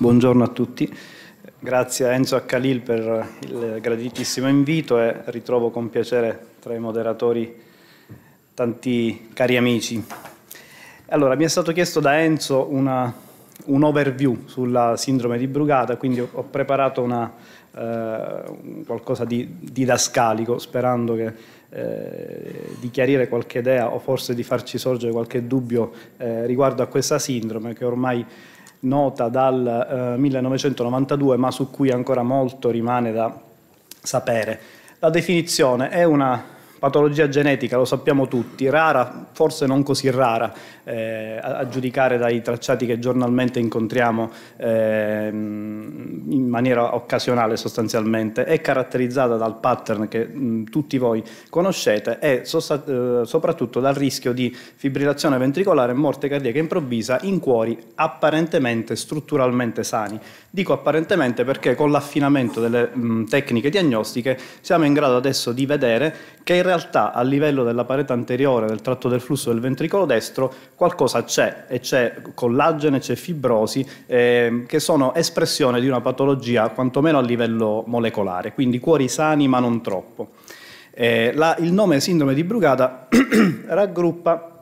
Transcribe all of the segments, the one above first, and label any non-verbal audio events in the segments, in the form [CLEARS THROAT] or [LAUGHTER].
Buongiorno a tutti. Grazie a Enzo Accalil per il graditissimo invito e ritrovo con piacere tra i moderatori tanti cari amici. Allora, mi è stato chiesto da Enzo una, un overview sulla sindrome di Brugata, quindi ho preparato una, eh, qualcosa di didascalico, sperando che, eh, di chiarire qualche idea o forse di farci sorgere qualche dubbio eh, riguardo a questa sindrome che ormai nota dal eh, 1992 ma su cui ancora molto rimane da sapere. La definizione è una patologia genetica, lo sappiamo tutti, rara, forse non così rara, eh, a, giudicare dai tracciati che giornalmente incontriamo eh, in maniera occasionale sostanzialmente, è caratterizzata dal pattern che mh, mm, tutti voi conoscete e sosta- eh, soprattutto dal rischio di fibrillazione ventricolare e morte cardiaca improvvisa in cuori apparentemente strutturalmente sani. Dico apparentemente perché con l'affinamento delle mh, mm, tecniche diagnostiche siamo in grado adesso di vedere che in realtà a livello della parete anteriore del tratto del flusso del ventricolo destro qualcosa c'è e c'è collagene, c'è fibrosi eh, che sono espressione di una patologia quantomeno a livello molecolare, quindi cuori sani ma non troppo. Eh, la, il nome sindrome di Brugada [CLEARS THROAT] raggruppa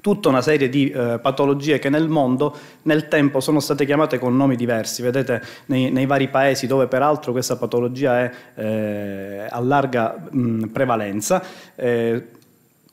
tutta una serie di eh, patologie che nel mondo nel tempo sono state chiamate con nomi diversi. Vedete nei, nei vari paesi dove peraltro questa patologia è eh, a larga mh, prevalenza. Eh,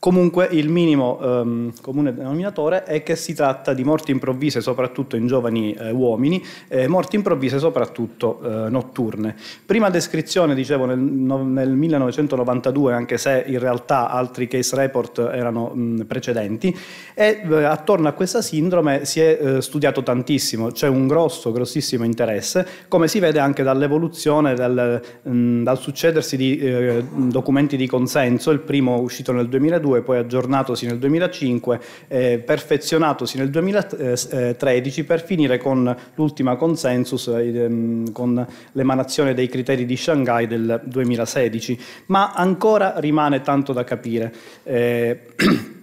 Comunque il minimo um, comune denominatore è che si tratta di morti improvvise soprattutto in giovani eh, uomini, eh, morti improvvise soprattutto eh, notturne. Prima descrizione, dicevo, nel, no, nel, 1992, anche se in realtà altri case report erano mh, precedenti, e eh, attorno a questa sindrome si è eh, studiato tantissimo, c'è un grosso, grossissimo interesse, come si vede anche dall'evoluzione, dal, mh, dal succedersi di eh, documenti di consenso, il primo uscito nel 2002, 2002, poi aggiornatosi nel 2005, eh, perfezionatosi nel 2013 per finire con l'ultima consensus eh, ehm, con l'emanazione dei criteri di Shanghai del 2016, ma ancora rimane tanto da capire. Eh, [CLEARS THROAT]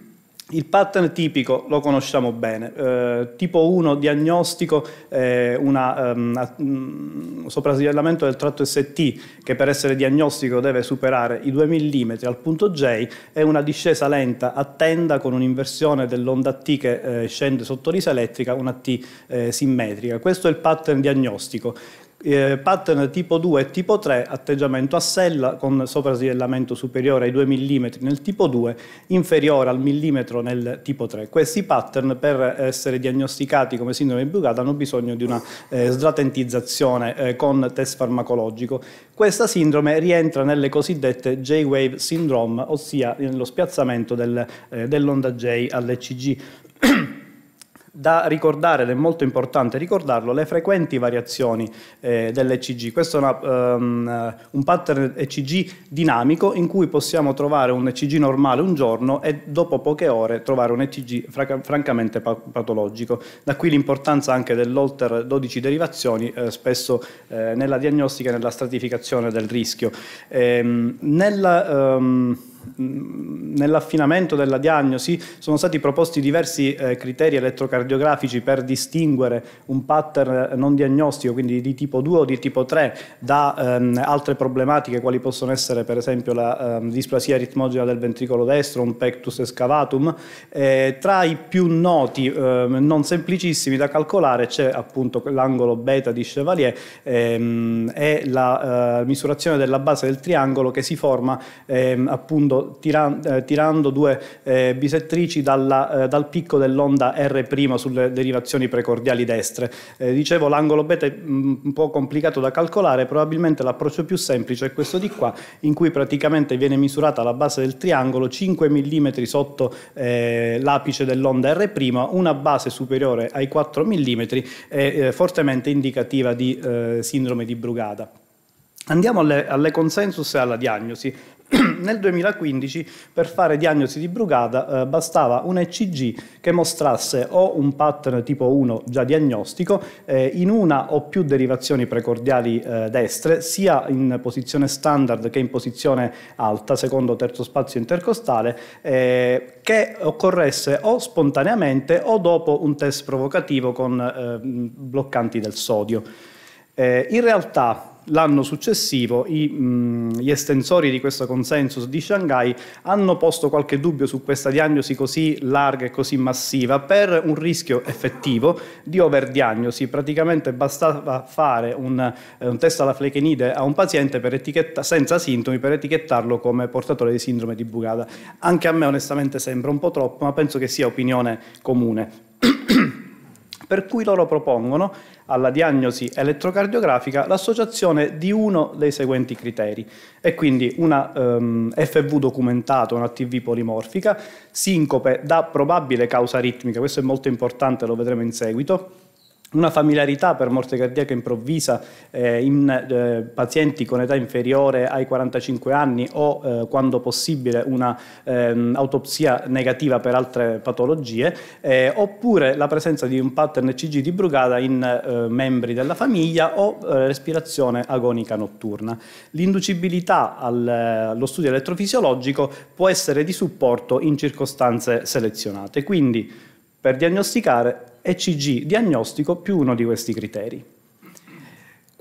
Il pattern tipico lo conosciamo bene, eh, tipo 1 diagnostico, eh, una, um, ehm, un mm, soprasillellamento del tratto ST che per essere diagnostico deve superare i 2 mm al punto J e una discesa lenta a tenda con un'inversione dell'onda T che eh, scende sotto risa elettrica, una T eh, simmetrica. Questo è il pattern diagnostico. Eh, pattern tipo 2 e tipo 3, atteggiamento a sella con soprasidellamento superiore ai 2 mm nel tipo 2, inferiore al millimetro nel tipo 3. Questi pattern per essere diagnosticati come sindrome di Brugada hanno bisogno di una eh, sdratentizzazione eh, con test farmacologico. Questa sindrome rientra nelle cosiddette J-wave syndrome, ossia nello spiazzamento del, eh, dell'onda J all'ECG. [CLEARS THROAT] Da ricordare, ed è molto importante ricordarlo, le frequenti variazioni eh, dell'ECG. Questo è una, um, un pattern ECG dinamico in cui possiamo trovare un ECG normale un giorno e dopo poche ore trovare un ECG franca, francamente patologico. Da qui l'importanza anche dell'Olter 12 derivazioni, eh, spesso eh, nella diagnostica e nella stratificazione del rischio. Ehm, nella, um, nell'affinamento della diagnosi sono stati proposti diversi eh, criteri elettrocardiografici per distinguere un pattern eh, non diagnostico, quindi di tipo 2 o di tipo 3, da ehm, altre problematiche quali possono essere per esempio la ehm, displasia aritmogena del ventricolo destro, un pectus excavatum. Eh, tra i più noti, ehm, non semplicissimi da calcolare, c'è appunto l'angolo beta di Chevalier ehm, e la eh, misurazione della base del triangolo che si forma ehm, appunto fondo tiran eh, tirando due eh, bisettrici dalla, eh, dal picco dell'onda R' sulle derivazioni precordiali destre. Eh, dicevo l'angolo beta è mm, un po' complicato da calcolare, probabilmente l'approccio più semplice è questo di qua, in cui praticamente viene misurata la base del triangolo 5 mm sotto eh, l'apice dell'onda R', una base superiore ai 4 mm è fortemente indicativa di sindrome di Brugada. Andiamo alle, alle consensus e alla diagnosi. [CLEARS THROAT] Nel 2015 per fare diagnosi di brugata eh, bastava un ECG che mostrasse o un pattern tipo 1 già diagnostico eh, in una o più derivazioni precordiali eh, destre, sia in posizione standard che in posizione alta, secondo terzo spazio intercostale, eh, che occorresse o spontaneamente o dopo un test provocativo con eh, bloccanti del sodio. Eh, in realtà l'anno successivo i, mh, mm, gli estensori di questo consensus di Shanghai hanno posto qualche dubbio su questa diagnosi così larga e così massiva per un rischio effettivo di overdiagnosi. Praticamente bastava fare un, eh, un test alla flechenide a un paziente etichetta, senza sintomi per etichettarlo come portatore di sindrome di Bugada. Anche a me onestamente sembra un po' troppo, ma penso che sia opinione comune per cui loro propongono alla diagnosi elettrocardiografica l'associazione di uno dei seguenti criteri e quindi una um, ehm, FV documentata, una TV polimorfica, sincope da probabile causa ritmica, questo è molto importante, lo vedremo in seguito, una familiarità per morte cardiaca improvvisa eh, in eh, pazienti con età inferiore ai 45 anni o eh, quando possibile una ehm, autopsia negativa per altre patologie eh, oppure la presenza di un pattern CG di brugata in eh, membri della famiglia o eh, respirazione agonica notturna. L'inducibilità al, allo studio elettrofisiologico può essere di supporto in circostanze selezionate, quindi per diagnosticare ECG diagnostico più uno di questi criteri.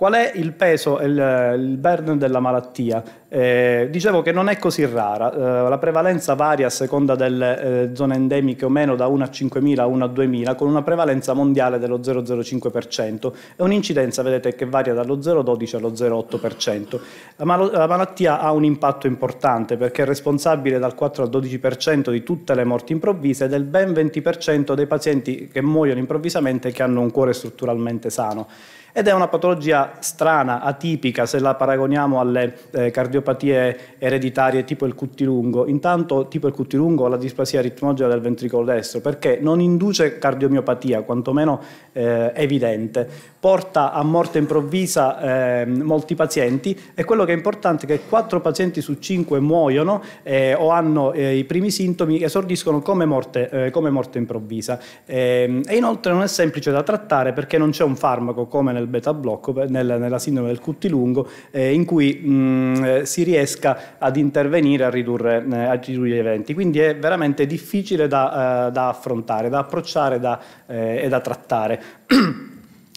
Qual è il peso, il, il burn della malattia? Eh, dicevo che non è così rara, eh, la prevalenza varia a seconda delle eh, zone endemiche o meno da 1 a 5.000 a 1 a 2.000 con una prevalenza mondiale dello 0,05% e un'incidenza vedete che varia dallo 0,12 allo 0,8%. La, mal la, malattia ha un impatto importante perché è responsabile dal 4 al 12% di tutte le morti improvvise e del ben 20% dei pazienti che muoiono improvvisamente e che hanno un cuore strutturalmente sano ed è una patologia strana, atipica, se la paragoniamo alle eh, cardiopatie ereditarie tipo il QT Intanto tipo il QT la displasia ritmogena del ventricolo destro, perché non induce cardiomiopatia, quantomeno eh, evidente, porta a morte improvvisa eh, molti pazienti e quello che è importante è che 4 pazienti su 5 muoiono eh, o hanno eh, i primi sintomi, esordiscono come morte, eh, come morte improvvisa. Ehm, e inoltre non è semplice da trattare perché non c'è un farmaco come nel nel beta blocco, nel, nella sindrome del cuttilungo, eh, in cui mh, mm, eh, si riesca ad intervenire, a ridurre, eh, a ridurre, gli eventi. Quindi è veramente difficile da, eh, da affrontare, da approcciare da, eh, e da trattare. [CLEARS THROAT]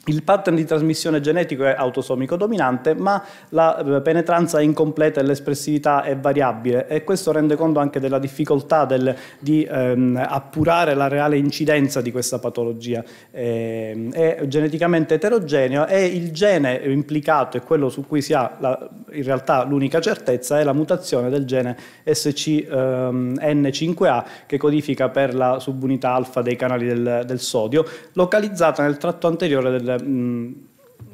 Il pattern di trasmissione genetico è autosomico dominante, ma la eh, penetranza è incompleta e l'espressività è variabile e questo rende conto anche della difficoltà del, di ehm, appurare la reale incidenza di questa patologia. Eh, è geneticamente eterogeneo e il gene implicato e quello su cui si ha la, in realtà l'unica certezza è la mutazione del gene SCN5A ehm, che codifica per la subunità alfa dei canali del, del sodio, localizzata nel tratto anteriore del del, mh, mm,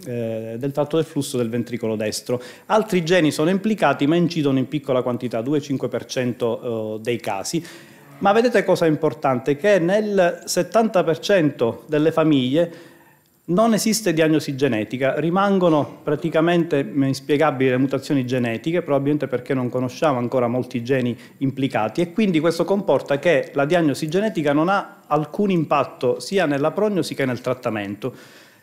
eh, del tratto del flusso del ventricolo destro. Altri geni sono implicati ma incidono in piccola quantità, 2-5% eh, dei casi. Ma vedete cosa è importante? Che nel 70% delle famiglie non esiste diagnosi genetica, rimangono praticamente inspiegabili le mutazioni genetiche, probabilmente perché non conosciamo ancora molti geni implicati e quindi questo comporta che la diagnosi genetica non ha alcun impatto sia nella prognosi che nel trattamento.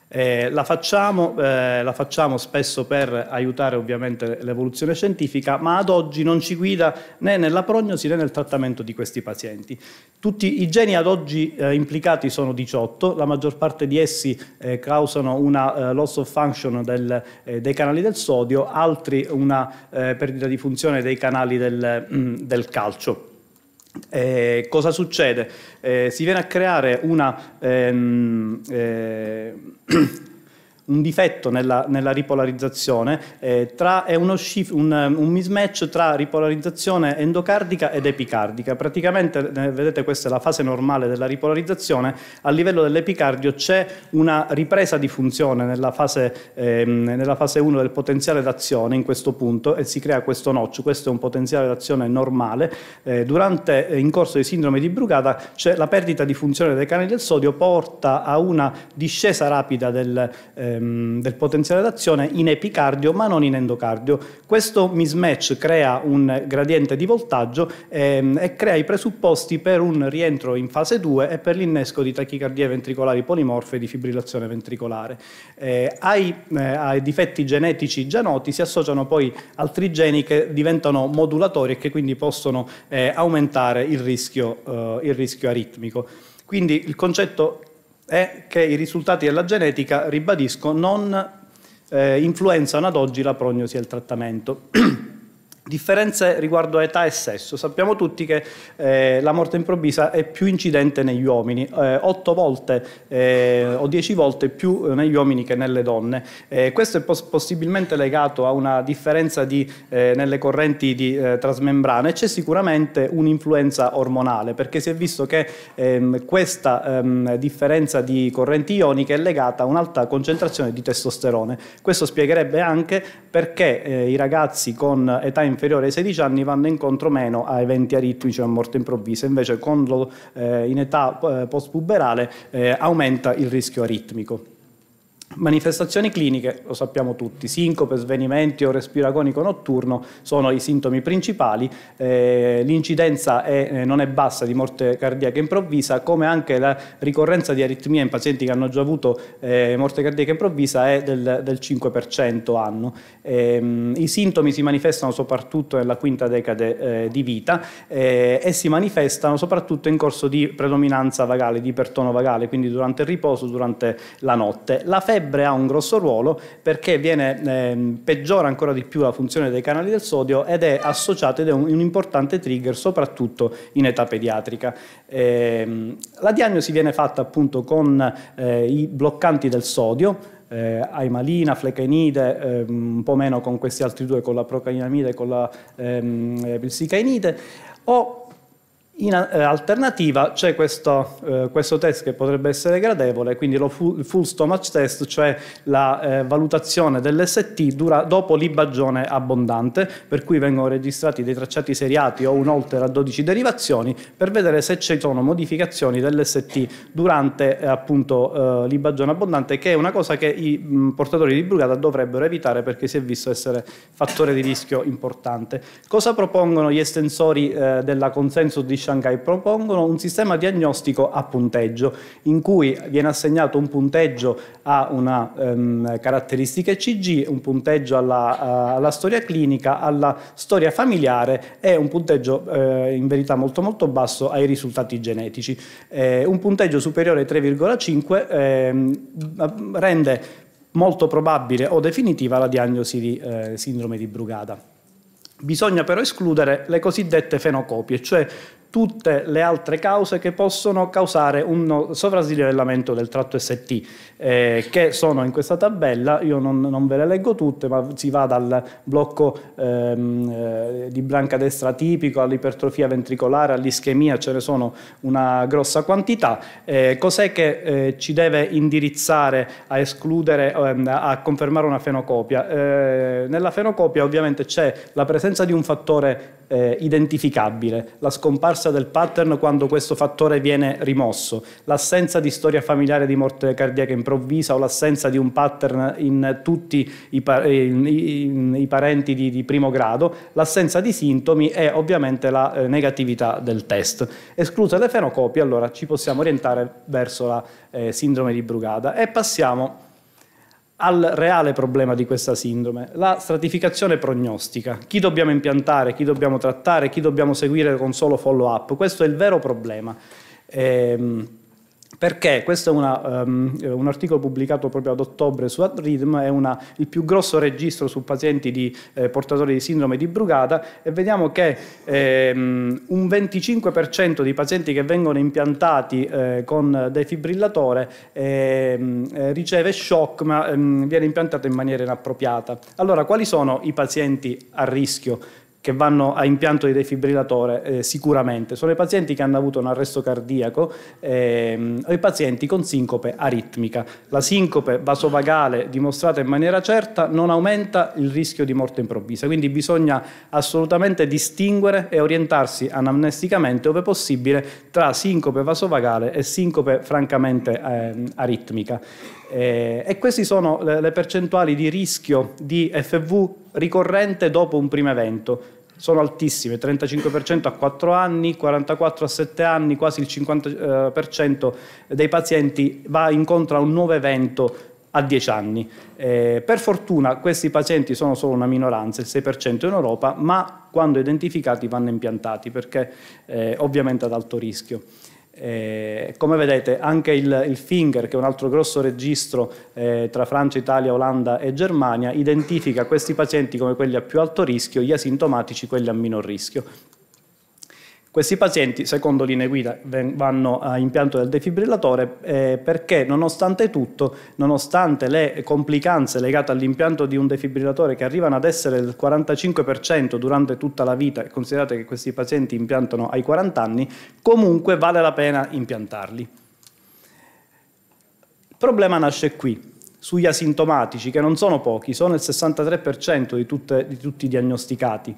Eh, la, facciamo, eh, la, facciamo, spesso per aiutare ovviamente l'evoluzione scientifica, ma ad oggi non ci guida né nella prognosi né nel trattamento di questi pazienti. Tutti i geni ad oggi eh, implicati sono 18, la maggior parte di essi eh, causano una eh, loss of function del, eh, dei canali del sodio, altri una perdita di funzione dei canali del, mm, del calcio. Eh, cosa succede? Eh, si viene a creare una... Ehm, eh, [CLEARS THROAT] un difetto nella, nella ripolarizzazione, eh, tra, è shift, un, un, mismatch tra ripolarizzazione endocardica ed epicardica. Praticamente, eh, vedete, questa è la fase normale della ripolarizzazione, a livello dell'epicardio c'è una ripresa di funzione nella fase, ehm, nella fase 1 del potenziale d'azione in questo punto e si crea questo notch, questo è un potenziale d'azione normale. Eh, durante, eh, in corso di sindrome di Brugada c'è la perdita di funzione dei canali del sodio porta a una discesa rapida del... Eh, ehm, del potenziale d'azione in epicardio ma non in endocardio. Questo mismatch crea un gradiente di voltaggio ehm, e crea i presupposti per un rientro in fase 2 e per l'innesco di tachicardie ventricolari polimorfe e di fibrillazione ventricolare. Eh, ai, eh, ai, difetti genetici già noti si associano poi altri geni che diventano modulatori e che quindi possono eh, aumentare il rischio, eh, il rischio aritmico. Quindi il concetto è che i risultati della genetica, ribadisco, non eh, influenzano ad oggi la prognosi e il trattamento. [CLEARS THROAT] Differenze riguardo età e sesso. Sappiamo tutti che eh, la morte improvvisa è più incidente negli uomini, eh, 8 volte eh, o 10 volte più eh, negli uomini che nelle donne. Eh, questo è pos- possibilmente legato a una differenza di, eh, nelle correnti di, trasmembrane. C'è sicuramente un'influenza ormonale perché si è visto che ehm, questa ehm, differenza di correnti ioniche è legata a un'alta concentrazione di testosterone. Questo spiegherebbe anche perché i ragazzi con età infantile inferiore ai 16 anni vanno incontro meno a eventi aritmici o a morte improvvisa, invece lo, eh, in età eh, post-puberale eh, aumenta il rischio aritmico. Manifestazioni cliniche, lo sappiamo tutti, sincope, svenimenti o respiro agonico notturno sono i sintomi principali, eh, l'incidenza eh, non è bassa di morte cardiaca improvvisa, come anche la ricorrenza di aritmia in pazienti che hanno già avuto eh, morte cardiaca improvvisa è del, del 5% anno. Ehm, I sintomi si manifestano soprattutto nella quinta decade eh, di vita eh, e si manifestano soprattutto in corso di predominanza vagale, di ipertono vagale, quindi durante il riposo, durante la notte. La febbre febbre ha un grosso ruolo perché viene, eh, peggiora ancora di più la funzione dei canali del sodio ed è associato ed è un, un importante trigger soprattutto in età pediatrica. Eh, la diagnosi viene fatta appunto con eh, i bloccanti del sodio, eh, aimalina, flecainide, ehm, un po' meno con questi altri due, con la procainamide e con la ehm, pilsicainide, eh, o in eh, alternativa c'è questo, eh, questo, test che potrebbe essere gradevole, quindi lo full, full stomach test, cioè la eh, valutazione dell'ST dura, dopo l'ibagione abbondante, per cui vengono registrati dei tracciati seriati o un oltre a 12 derivazioni per vedere se ci sono modificazioni dell'ST durante eh, appunto eh, l'ibagione abbondante, che è una cosa che i mh, portatori di brugata dovrebbero evitare perché si è visto essere fattore di rischio importante. Cosa propongono gli estensori eh, della consenso di Shanghai propongono un sistema diagnostico a punteggio, in cui viene assegnato un punteggio a una um, ehm, caratteristica CG, un punteggio alla, uh, alla, storia clinica, alla storia familiare e un punteggio uh, in verità molto molto basso ai risultati genetici. Eh, un punteggio superiore ai 3,5 eh, rende molto probabile o definitiva la diagnosi di eh, sindrome di Brugada. Bisogna però escludere le cosiddette fenocopie, cioè tutte le altre cause che possono causare un sovraslivellamento del tratto ST eh, che sono in questa tabella, io non, non, ve le leggo tutte, ma si va dal blocco ehm, eh, di branca destra tipico all'ipertrofia ventricolare, all'ischemia, ce ne sono una grossa quantità. Eh, cos'è che eh, ci deve indirizzare a escludere, ehm, a confermare una fenocopia? Eh, nella fenocopia ovviamente c'è la presenza di un fattore eh, identificabile, la scomparsa del pattern quando questo fattore viene rimosso, l'assenza di storia familiare di morte cardiaca in improvvisa o l'assenza di un pattern in tutti i, pa- eh, in, in, i parenti di, di, primo grado, l'assenza di sintomi e ovviamente la eh, negatività del test. Escluse le fenocopie, allora ci possiamo orientare verso la eh, sindrome di Brugada e passiamo al reale problema di questa sindrome, la stratificazione prognostica. Chi dobbiamo impiantare, chi dobbiamo trattare, chi dobbiamo seguire con solo follow-up. Questo è il vero problema. Ehm, perché questo è una, um, un articolo pubblicato proprio ad ottobre su AdRhythm, è una, il più grosso registro su pazienti di, eh, portatori di sindrome di Brugata e vediamo che ehm, un 25% dei pazienti che vengono impiantati eh, con defibrillatore ehm, eh, riceve shock ma ehm, viene impiantato in maniera inappropriata. Allora quali sono i pazienti a rischio? che vanno a impianto di defibrillatore eh, sicuramente sono i pazienti che hanno avuto un arresto cardiaco ehm, o i pazienti con sincope aritmica. La sincope vasovagale dimostrata in maniera certa non aumenta il rischio di morte improvvisa, quindi bisogna assolutamente distinguere e orientarsi anamnesticamente ove possibile tra sincope vasovagale e sincope francamente ehm, aritmica. Eh, e queste sono le, le percentuali di rischio di FV ricorrente dopo un primo evento sono altissime, 35% a 4 anni, 44% a 7 anni, quasi il 50% eh, dei pazienti va incontro a un nuovo evento a 10 anni. Eh, per fortuna questi pazienti sono solo una minoranza, il 6% in Europa, ma quando identificati vanno impiantati perché eh, ovviamente ad alto rischio. Eh, come vedete anche il, il, Finger, che è un altro grosso registro eh, tra Francia, Italia, Olanda e Germania, identifica questi pazienti come quelli a più alto rischio, gli asintomatici quelli a minor rischio. Questi pazienti, secondo linee guida, vanno a impianto del defibrillatore eh, perché nonostante tutto, nonostante le complicanze legate all'impianto di un defibrillatore che arrivano ad essere del 45% durante tutta la vita, considerate che questi pazienti impiantano ai 40 anni, comunque vale la pena impiantarli. Il problema nasce qui sugli asintomatici, che non sono pochi, sono il 63% di, tutte, di tutti i diagnosticati.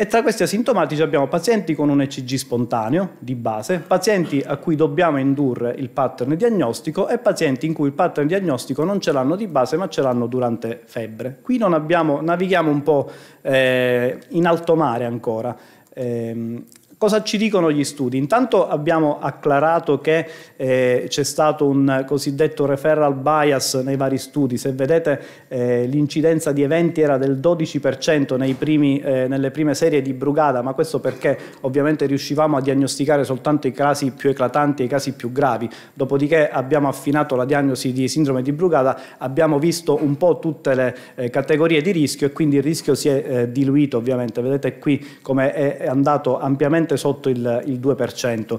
E tra questi asintomatici abbiamo pazienti con un ECG spontaneo di base, pazienti a cui dobbiamo indurre il pattern diagnostico e pazienti in cui il pattern diagnostico non ce l'hanno di base ma ce l'hanno durante febbre. Qui non abbiamo, navighiamo un po' eh, in alto mare ancora. Eh, Cosa ci dicono gli studi? Intanto abbiamo acclarato che eh, c'è stato un cosiddetto referral bias nei vari studi. Se vedete eh, l'incidenza di eventi era del 12% primi, eh, nelle prime serie di Brugada, ma questo perché ovviamente riuscivamo a diagnosticare soltanto i casi più eclatanti e i casi più gravi. Dopodiché abbiamo affinato la diagnosi di sindrome di Brugada, abbiamo visto un po' tutte le eh, categorie di rischio e quindi il rischio si è eh, diluito ovviamente. Vedete qui come è andato ampiamente sicuramente sotto il, il 2%.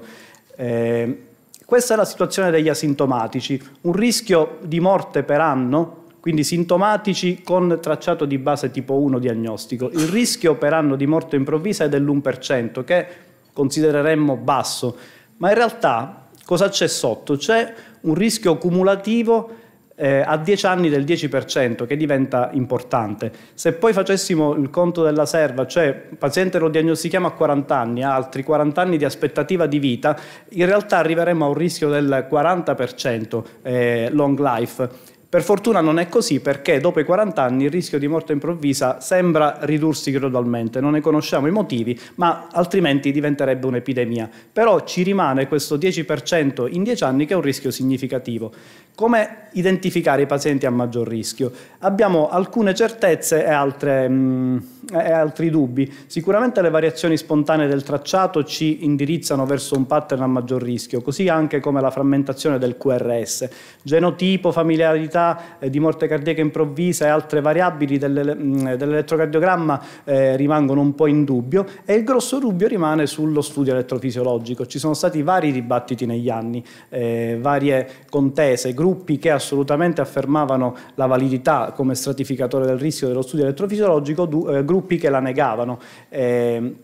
Eh, questa è la situazione degli asintomatici, un rischio di morte per anno, quindi sintomatici con tracciato di base tipo 1 diagnostico. Il rischio per anno di morte improvvisa è dell'1%, che considereremmo basso, ma in realtà cosa c'è sotto? C'è un rischio cumulativo eh, a 10 anni del 10%, che diventa importante. Se poi facessimo il conto della serva, cioè il paziente lo diagnostichiamo a 40 anni, ha altri 40 anni di aspettativa di vita, in realtà arriveremmo a un rischio del 40% eh, long life. Per fortuna non è così perché dopo i 40 anni il rischio di morte improvvisa sembra ridursi gradualmente, non ne conosciamo i motivi, ma altrimenti diventerebbe un'epidemia. Però ci rimane questo 10% in 10 anni che è un rischio significativo. Come identificare i pazienti a maggior rischio? Abbiamo alcune certezze e, altre, mh, mm, e, altri dubbi. Sicuramente le variazioni spontanee del tracciato ci indirizzano verso un pattern a maggior rischio, così anche come la frammentazione del QRS. Genotipo, familiarità eh, di morte cardiaca improvvisa e altre variabili mm, dell'elettrocardiogramma eh, rimangono un po' in dubbio e il grosso dubbio rimane sullo studio elettrofisiologico. Ci sono stati vari dibattiti negli anni, eh, varie contese, gruppi che assolutamente affermavano la validità come stratificatore del rischio dello studio elettrofisiologico, eh, gruppi che la negavano. Eh,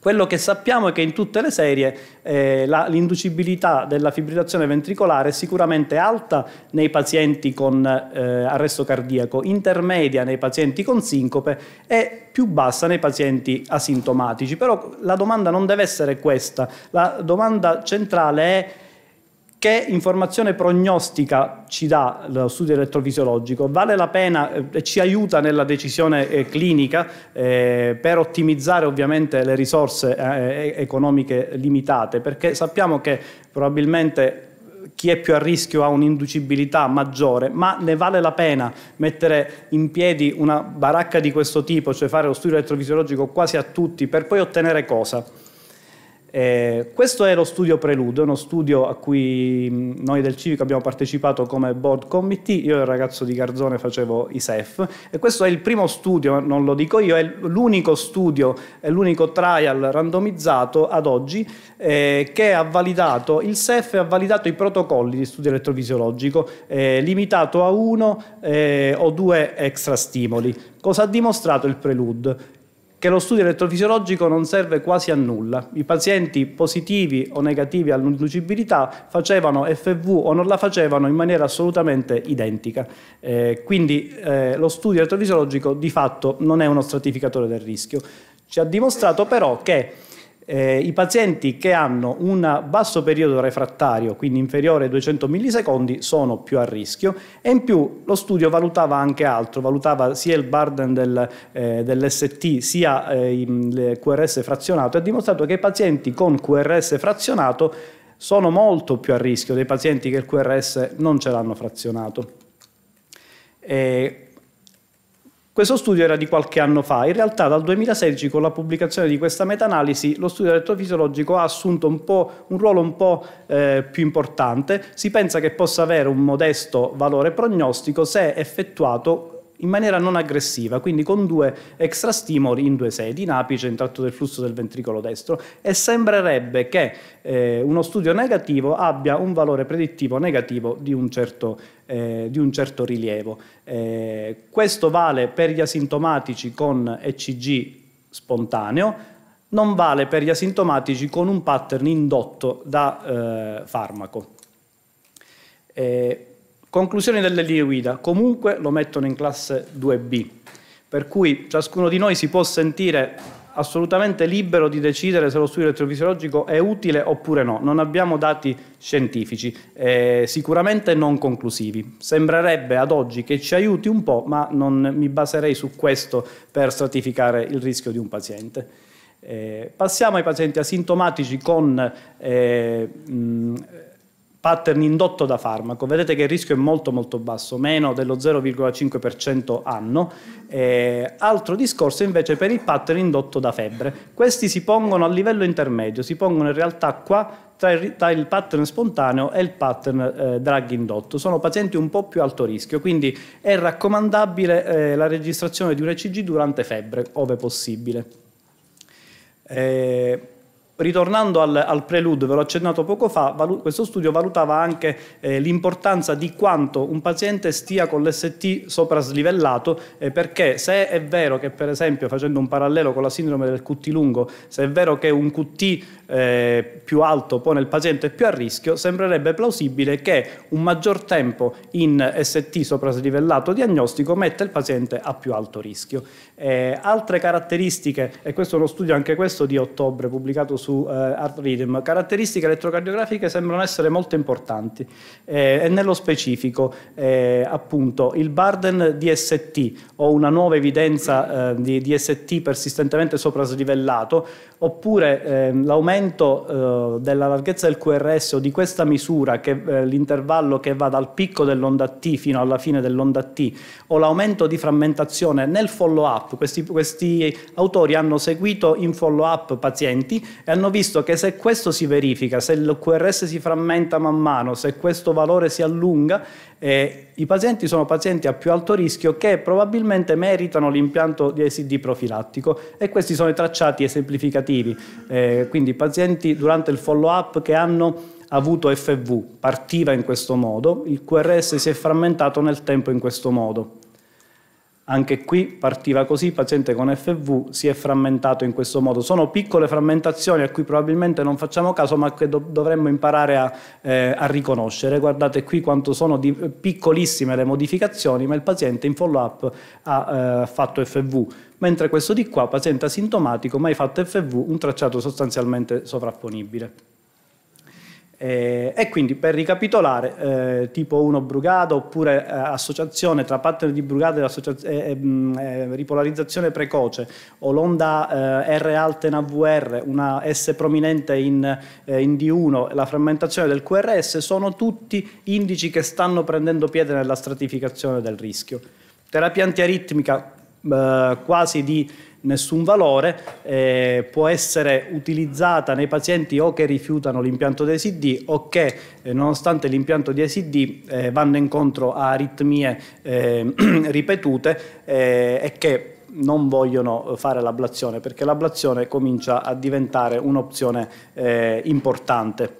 quello che sappiamo è che in tutte le serie eh, l'inducibilità della fibrillazione ventricolare è sicuramente alta nei pazienti con eh, arresto cardiaco, intermedia nei pazienti con sincope e più bassa nei pazienti asintomatici. Però la domanda non deve essere questa, la domanda centrale è che informazione prognostica ci dà lo studio elettrofisiologico? Vale la pena eh, e ci aiuta nella decisione eh, clinica eh, per ottimizzare ovviamente le risorse economiche limitate, perché sappiamo che probabilmente chi è più a rischio ha un'inducibilità maggiore, ma ne vale la pena mettere in piedi una baracca di questo tipo, cioè fare lo studio elettrofisiologico quasi a tutti, per poi ottenere cosa? Eh, questo è lo studio Prelude, uno studio a cui mm, noi del Civico abbiamo partecipato come board committee, io e il ragazzo di Garzone facevo i SEF e questo è il primo studio, non lo dico io, è l'unico studio, è l'unico trial randomizzato ad oggi eh, che ha validato il SEF e ha validato i protocolli di studio elettrofisiologico eh, limitato a uno eh, o due extra stimoli. Cosa ha dimostrato il Prelude? che lo studio elettrofisiologico non serve quasi a nulla. I pazienti positivi o negativi all'inducibilità facevano FV o non la facevano in maniera assolutamente identica. Eh, quindi eh, lo studio elettrofisiologico di fatto non è uno stratificatore del rischio. Ci ha dimostrato però che eh, I pazienti che hanno un basso periodo refrattario, quindi inferiore ai 200 millisecondi, sono più a rischio e in più lo studio valutava anche altro, valutava sia il burden del, eh, dell'ST sia eh, il QRS frazionato e ha dimostrato che i pazienti con QRS frazionato sono molto più a rischio dei pazienti che il QRS non ce l'hanno frazionato. E eh, questo studio era di qualche anno fa, in realtà dal 2016 con la pubblicazione di questa meta-analisi lo studio elettrofisiologico ha assunto un, un ruolo un po' eh, più importante, si pensa che possa avere un modesto valore prognostico se effettuato in maniera non aggressiva, quindi con due extra stimoli in due sedi, in apice, in tratto del flusso del ventricolo destro e sembrerebbe che eh, uno studio negativo abbia un valore predittivo negativo di un certo, eh, di un certo rilievo. Eh, questo vale per gli asintomatici con ECG spontaneo, non vale per gli asintomatici con un pattern indotto da eh, farmaco. Eh, Conclusioni delle linee guida, comunque lo mettono in classe 2B, per cui ciascuno di noi si può sentire assolutamente libero di decidere se lo studio elettrofisiologico è utile oppure no. Non abbiamo dati scientifici, eh, sicuramente non conclusivi. Sembrerebbe ad oggi che ci aiuti un po', ma non mi baserei su questo per stratificare il rischio di un paziente. Eh, passiamo ai pazienti asintomatici con eh, mh, pattern indotto da farmaco, vedete che il rischio è molto molto basso, meno dello 0,5% anno. Eh, altro discorso invece per il pattern indotto da febbre. Questi si pongono a livello intermedio, si pongono in realtà qua tra il, pattern spontaneo e il pattern eh, drag indotto. Sono pazienti un po' più alto rischio, quindi è raccomandabile eh, la registrazione di un ECG durante febbre, ove possibile. Eh, Ritornando al, al prelude, ve l'ho accennato poco fa, questo studio valutava anche eh, l'importanza di quanto un paziente stia con l'ST sopraslivellato, eh, perché se è vero che per esempio, facendo un parallelo con la sindrome del QT lungo, se è vero che un QT eh, più alto pone il paziente più a rischio, sembrerebbe plausibile che un maggior tempo in ST sopraslivellato diagnostico metta il paziente a più alto rischio. Eh, altre caratteristiche, e questo è uno studio anche questo di ottobre pubblicato su eh, Art Rhythm, caratteristiche elettrocardiografiche sembrano essere molto importanti eh, e nello specifico eh, appunto il Barden ST o una nuova evidenza eh, di ST persistentemente sopraslivellato oppure ehm, l'aumento l'aumento eh, della larghezza del QRS o di questa misura, che, eh, l'intervallo che va dal picco dell'onda T fino alla fine dell'onda T, o l'aumento di frammentazione nel follow-up, questi, questi autori hanno seguito in follow-up pazienti e hanno visto che se questo si verifica, se il QRS si frammenta man mano, se questo valore si allunga, eh, i pazienti sono pazienti a più alto rischio che probabilmente meritano l'impianto di ASD profilattico e questi sono i tracciati esemplificativi, eh, quindi pazienti durante il follow-up che hanno avuto FV, partiva in questo modo, il QRS si è frammentato nel tempo in questo modo. Anche qui partiva così, il paziente con FV si è frammentato in questo modo. Sono piccole frammentazioni a cui probabilmente non facciamo caso, ma che dovremmo imparare a, eh, a, riconoscere. Guardate qui quanto sono eh, piccolissime le modificazioni, ma il paziente in follow-up ha eh, fatto FV. Mentre questo di qua, paziente asintomatico, mai fatto FV, un tracciato sostanzialmente sovrapponibile. Eh, e quindi per ricapitolare, eh, tipo 1 brugata oppure eh, associazione tra pattern di brugata e eh, eh, mm, eh, ripolarizzazione precoce o l'onda R alta in AVR, una S prominente in, in, D1, la frammentazione del QRS sono tutti indici che stanno prendendo piede nella stratificazione del rischio. Terapia antiaritmica eh, quasi di nessun valore, eh, può essere utilizzata nei pazienti o che rifiutano l'impianto di ASD o che eh, nonostante l'impianto di ASD eh, vanno incontro a aritmie eh, [CLEARS THROAT] ripetute eh, e che non vogliono fare l'ablazione perché l'ablazione comincia a diventare un'opzione importante.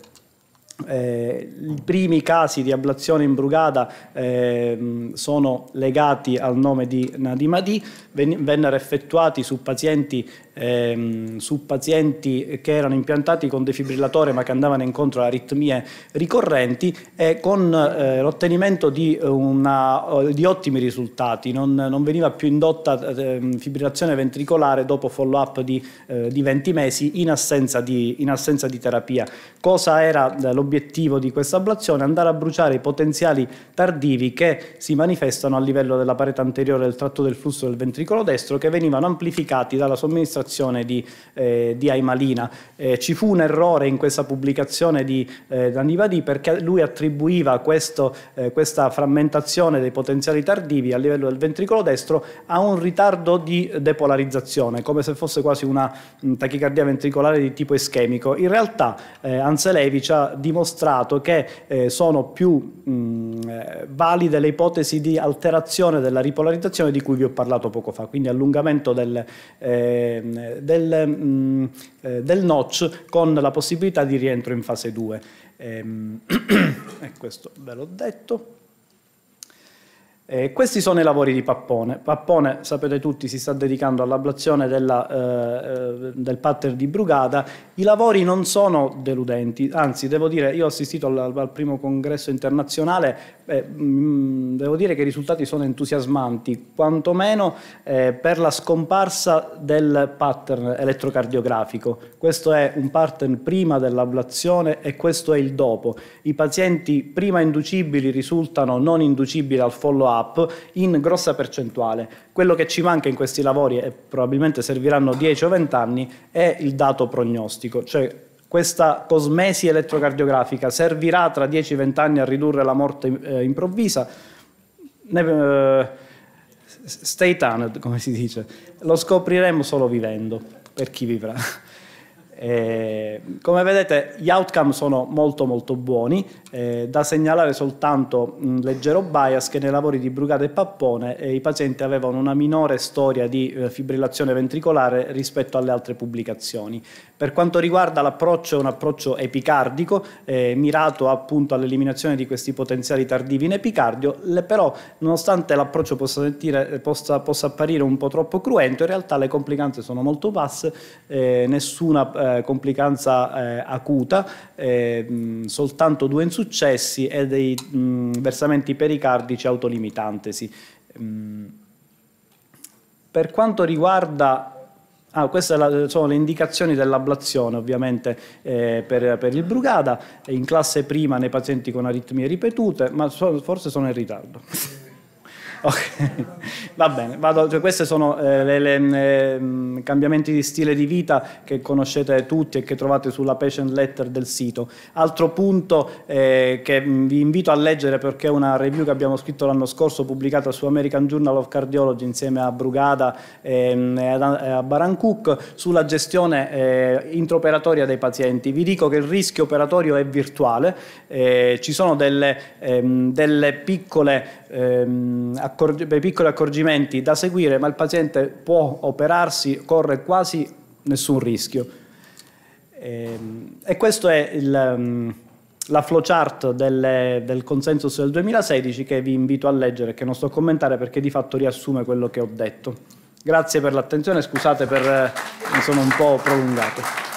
Eh, I primi casi di ablazione imbrugata eh, sono legati al nome di Nadimadi, vennero effettuati su pazienti ehm, su pazienti che erano impiantati con defibrillatore ma che andavano incontro a aritmie ricorrenti e con eh, l'ottenimento di, una, eh, di, ottimi risultati. Non, non veniva più indotta eh, fibrillazione ventricolare dopo follow-up di, eh, di, 20 mesi in assenza di, in assenza di terapia. Cosa era eh, l'obiettivo di questa ablazione? Andare a bruciare i potenziali tardivi che si manifestano a livello della parete anteriore del tratto del flusso del ventricolo destro che venivano amplificati dalla somministrazione pubblicazione di, eh, di Aimalina. Eh, ci fu un errore in questa pubblicazione di eh, Nanivadi perché lui attribuiva questo, eh, questa frammentazione dei potenziali tardivi a livello del ventricolo destro a un ritardo di depolarizzazione, come se fosse quasi una mh, mm, tachicardia ventricolare di tipo ischemico. In realtà eh, Anselevich ha dimostrato che eh, sono più mh, mm, valide le ipotesi di alterazione della ripolarizzazione di cui vi ho parlato poco fa, quindi allungamento del, eh, eh, del, mh, mm, eh, del, notch con la possibilità di rientro in fase 2. Ehm, [CLEARS THROAT] e, questo ve l'ho detto. Eh, questi sono i lavori di Pappone. Pappone, sapete tutti, si sta dedicando all'ablazione eh, eh, del pattern di Brugada. I lavori non sono deludenti, anzi devo dire, io ho assistito al, al primo congresso internazionale Beh, mm, devo dire che i risultati sono entusiasmanti, quantomeno eh, per la scomparsa del pattern elettrocardiografico. Questo è un pattern prima dell'ablazione e questo è il dopo. I pazienti prima inducibili risultano non inducibili al follow-up in grossa percentuale. Quello che ci manca in questi lavori, e probabilmente serviranno 10 o 20 anni, è il dato prognostico, cioè questa cosmesi elettrocardiografica servirà tra 10-20 anni a ridurre la morte eh, improvvisa? Ne, eh, stay tuned, come si dice. Lo scopriremo solo vivendo, per chi vivrà. Eh, come vedete gli outcome sono molto molto buoni, eh, da segnalare soltanto un mm, leggero bias che nei lavori di Brugata e Pappone eh, i pazienti avevano una minore storia di eh, fibrillazione ventricolare rispetto alle altre pubblicazioni. Per quanto riguarda l'approccio è un approccio epicardico, eh, mirato appunto all'eliminazione di questi potenziali tardivi in epicardio, le, però nonostante l'approccio possa, sentire, eh, possa, possa apparire un po' troppo cruento, in realtà le complicanze sono molto basse, nessuna eh, complicanza eh, acuta, eh, soltanto due insuccessi e dei mh, versamenti pericardici autolimitantesi. per quanto riguarda Ah, queste sono le indicazioni dell'ablazione ovviamente eh, per, per, il Brugada, in classe prima nei pazienti con aritmie ripetute, ma so, forse sono in ritardo. Ok, Va bene, vado, cioè, questi sono i eh, mm, eh, mm, cambiamenti di stile di vita che conoscete tutti e che trovate sulla patient letter del sito. Altro punto eh, che mm, vi invito a leggere perché è una review che abbiamo scritto l'anno scorso, pubblicata su American Journal of Cardiology insieme a Brugada e, e a Baran Cook, sulla gestione eh, intraoperatoria dei pazienti. Vi dico che il rischio operatorio è virtuale, eh, ci sono delle, ehm, delle piccole... Ehm, accorg- dei piccoli accorgimenti da seguire, ma il paziente può operarsi, corre quasi nessun rischio. E, ehm, e questo è il, ehm, la flowchart delle, del consensus del 2016 che vi invito a leggere, che non sto a commentare perché di fatto riassume quello che ho detto. Grazie per l'attenzione, scusate per eh, mi sono un po' prolungato.